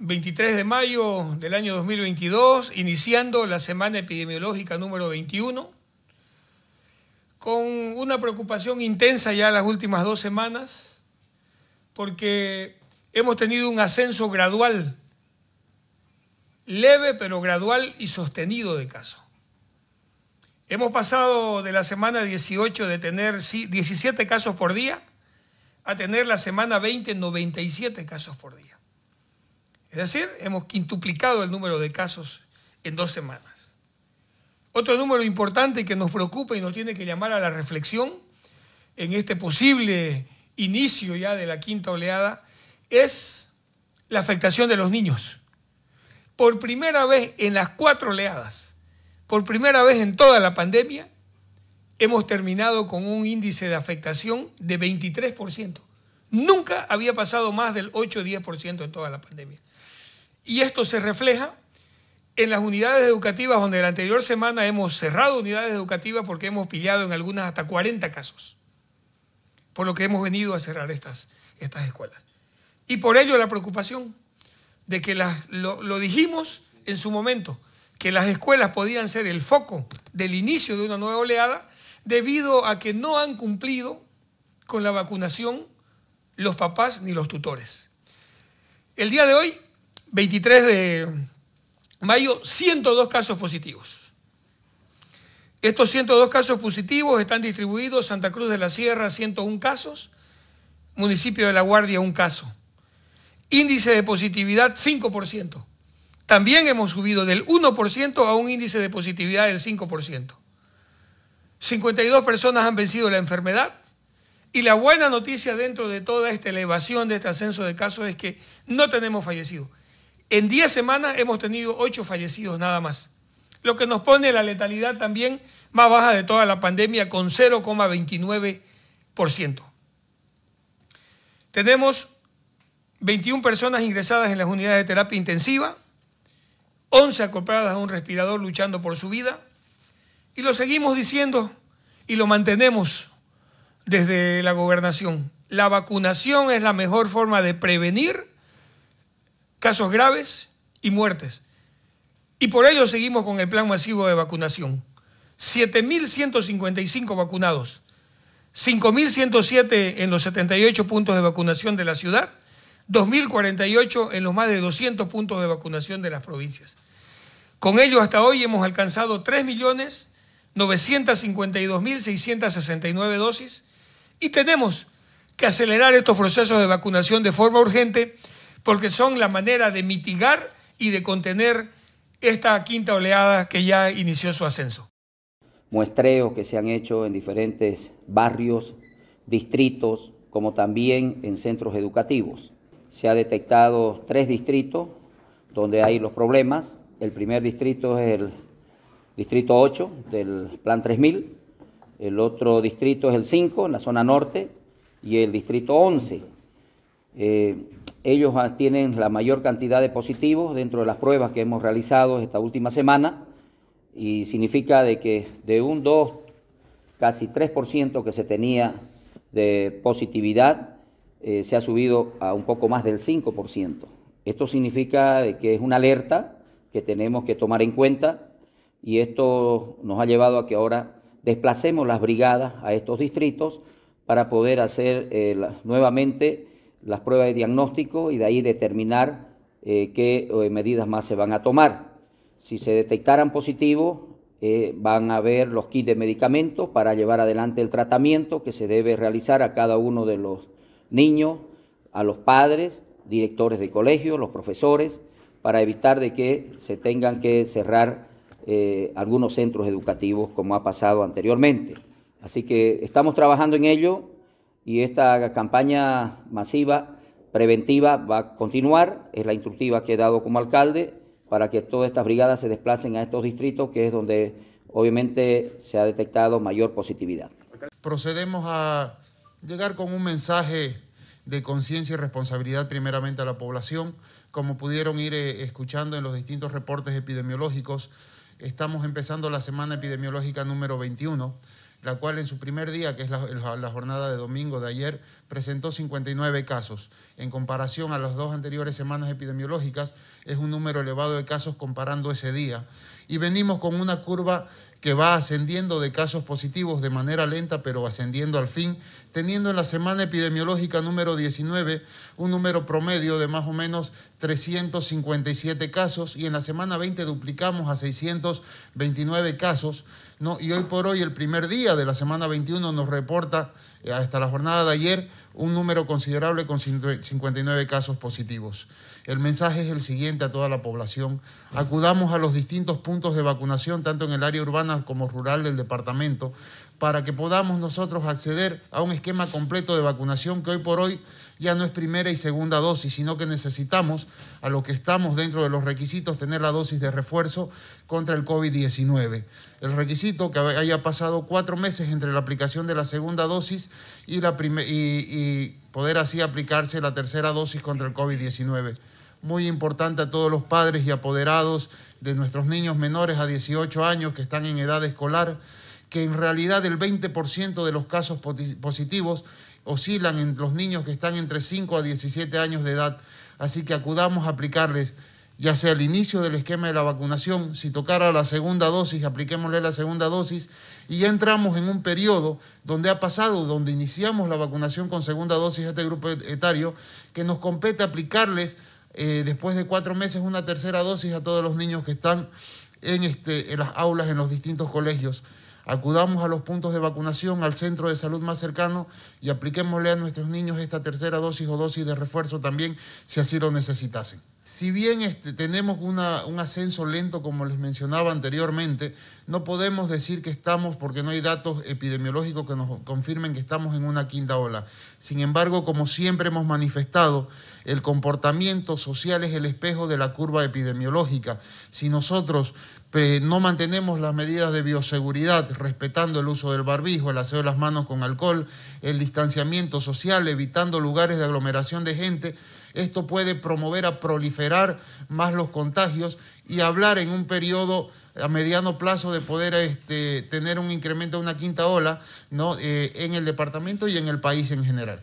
23 de mayo del año 2022, iniciando la semana epidemiológica número 21, con una preocupación intensa ya las últimas dos semanas, porque hemos tenido un ascenso gradual, leve pero gradual y sostenido de casos. Hemos pasado de la semana 18 de tener 17 casos por día a tener la semana 20 97 casos por día. Es decir, hemos quintuplicado el número de casos en dos semanas. Otro número importante que nos preocupa y nos tiene que llamar a la reflexión en este posible inicio ya de la quinta oleada es la afectación de los niños. Por primera vez en las cuatro oleadas, por primera vez en toda la pandemia, hemos terminado con un índice de afectación de 23%. Nunca había pasado más del 8 o 10% en toda la pandemia. Y esto se refleja en las unidades educativas, donde la anterior semana hemos cerrado unidades educativas porque hemos pillado en algunas hasta 40 casos, por lo que hemos venido a cerrar estas, estas escuelas. Y por ello la preocupación de que lo, lo dijimos en su momento, que las escuelas podían ser el foco del inicio de una nueva oleada debido a que no han cumplido con la vacunación los papás ni los tutores. El día de hoy 23 de mayo, 102 casos positivos. Estos 102 casos positivos están distribuidos Santa Cruz de la Sierra, 101 casos, municipio de La Guardia, un caso. Índice de positividad, 5%. También hemos subido del 1% a un índice de positividad del 5%. 52 personas han vencido la enfermedad, y la buena noticia dentro de toda esta elevación de este ascenso de casos es que no tenemos fallecidos. En 10 semanas hemos tenido 8 fallecidos nada más, lo que nos pone la letalidad también más baja de toda la pandemia con 0,29%. Tenemos 21 personas ingresadas en las unidades de terapia intensiva, 11 acopladas a un respirador luchando por su vida, y lo seguimos diciendo y lo mantenemos desde la gobernación. La vacunación es la mejor forma de prevenir casos graves y muertes. Y por ello seguimos con el plan masivo de vacunación. 7.155 vacunados, 5.107 en los 78 puntos de vacunación de la ciudad, 2.048 en los más de 200 puntos de vacunación de las provincias. Con ello hasta hoy hemos alcanzado 3.952.669 dosis y tenemos que acelerar estos procesos de vacunación de forma urgente porque son la manera de mitigar y de contener esta quinta oleada que ya inició su ascenso. Muestreos que se han hecho en diferentes barrios, distritos, como también en centros educativos. Se ha detectado tres distritos donde hay los problemas. El primer distrito es el distrito 8 del Plan 3000, el otro distrito es el 5 en la zona norte y el distrito 11 eh, ellos ah, tienen la mayor cantidad de positivos dentro de las pruebas que hemos realizado esta última semana y significa de que de un 2, casi 3% que se tenía de positividad, eh, se ha subido a un poco más del 5%. Esto significa que es una alerta que tenemos que tomar en cuenta y esto nos ha llevado a que ahora desplacemos las brigadas a estos distritos para poder hacer eh, nuevamente las pruebas de diagnóstico y de ahí determinar eh, qué eh, medidas más se van a tomar. Si se detectaran positivos, eh, van a haber los kits de medicamentos para llevar adelante el tratamiento que se debe realizar a cada uno de los niños, a los padres, directores de colegios, los profesores, para evitar de que se tengan que cerrar algunos centros educativos como ha pasado anteriormente. Así que estamos trabajando en ello y esta campaña masiva preventiva va a continuar, es la instructiva que he dado como alcalde para que todas estas brigadas se desplacen a estos distritos, que es donde obviamente se ha detectado mayor positividad. Procedemos a llegar con un mensaje de conciencia y responsabilidad primeramente a la población. Como pudieron ir eh, escuchando en los distintos reportes epidemiológicos, estamos empezando la semana epidemiológica número 21 la cual en su primer día, que es la, jornada de domingo de ayer, presentó 59 casos. En comparación a las dos anteriores semanas epidemiológicas, es un número elevado de casos comparando ese día. Y venimos con una curva que va ascendiendo de casos positivos de manera lenta, pero ascendiendo al fin, teniendo en la semana epidemiológica número 19 un número promedio de más o menos 357 casos y en la semana 20 duplicamos a 629 casos y hoy por hoy, el primer día de la semana 21, nos reporta eh, hasta la jornada de ayer un número considerable con 59 casos positivos. El mensaje es el siguiente a toda la población. Acudamos a los distintos puntos de vacunación, tanto en el área urbana como rural del departamento, para que podamos nosotros acceder a un esquema completo de vacunación que hoy por hoy ya no es primera y segunda dosis, sino que necesitamos, a lo que estamos dentro de los requisitos, tener la dosis de refuerzo contra el COVID-19. El requisito que haya pasado cuatro meses entre la aplicación de la segunda dosis y, la y poder así aplicarse la tercera dosis contra el COVID-19 muy importante a todos los padres y apoderados de nuestros niños menores a 18 años que están en edad escolar, que en realidad el 20% de los casos positivos oscilan entre los niños que están entre 5 a 17 años de edad. Así que acudamos a aplicarles ya sea al inicio del esquema de la vacunación, si tocara la segunda dosis, apliquémosle la segunda dosis, y ya entramos en un periodo donde ha pasado, donde iniciamos la vacunación con segunda dosis a este grupo etario, que nos compete aplicarles eh, después de cuatro meses una tercera dosis a todos los niños que están en, este, en las aulas, en los distintos colegios. Acudamos a los puntos de vacunación, al centro de salud más cercano y apliquémosle a nuestros niños esta tercera dosis o dosis de refuerzo también si así lo necesitasen si bien este, tenemos un ascenso lento, como les mencionaba anteriormente, no podemos decir que estamos, porque no hay datos epidemiológicos que nos confirmen que estamos en una quinta ola. Sin embargo, como siempre hemos manifestado, el comportamiento social es el espejo de la curva epidemiológica. Si nosotros no mantenemos las medidas de bioseguridad, respetando el uso del barbijo, el aseo de las manos con alcohol, el distanciamiento social, evitando lugares de aglomeración de gente, esto puede promover a proliferar más los contagios y hablar en un periodo a mediano plazo de poder este, tener un incremento de una quinta ola ¿no? Eh, en el departamento y en el país en general.